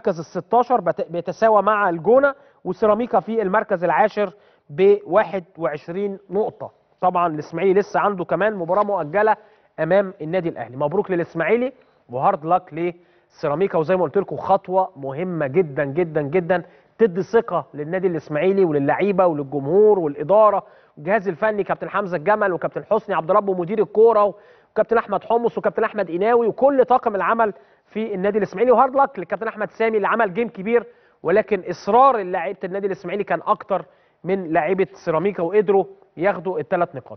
المركز ال 16 بيتساوى مع الجونه وسيراميكا في المركز العاشر ب 21 نقطه طبعا الاسماعيلي لسه عنده كمان مباراه مؤجله امام النادي الاهلي مبروك للاسماعيلي وهارد لك لسيراميكا وزي ما قلت لكم خطوه مهمه جدا جدا جدا تدي ثقه للنادي الاسماعيلي وللعيبه وللجمهور والاداره والجهاز الفني كابتن حمزه الجمل وكابتن حسني عبد ربه ومدير الكوره وكابتن احمد حمص وكابتن احمد قناوي وكل طاقم العمل في النادي الاسماعيلي وهارد لك للكابتن احمد سامي اللي عمل جيم كبير ولكن اصرار لاعيبه النادي الاسماعيلي كان اكتر من لاعيبه سيراميكا وقدروا ياخدوا الثلاث نقاط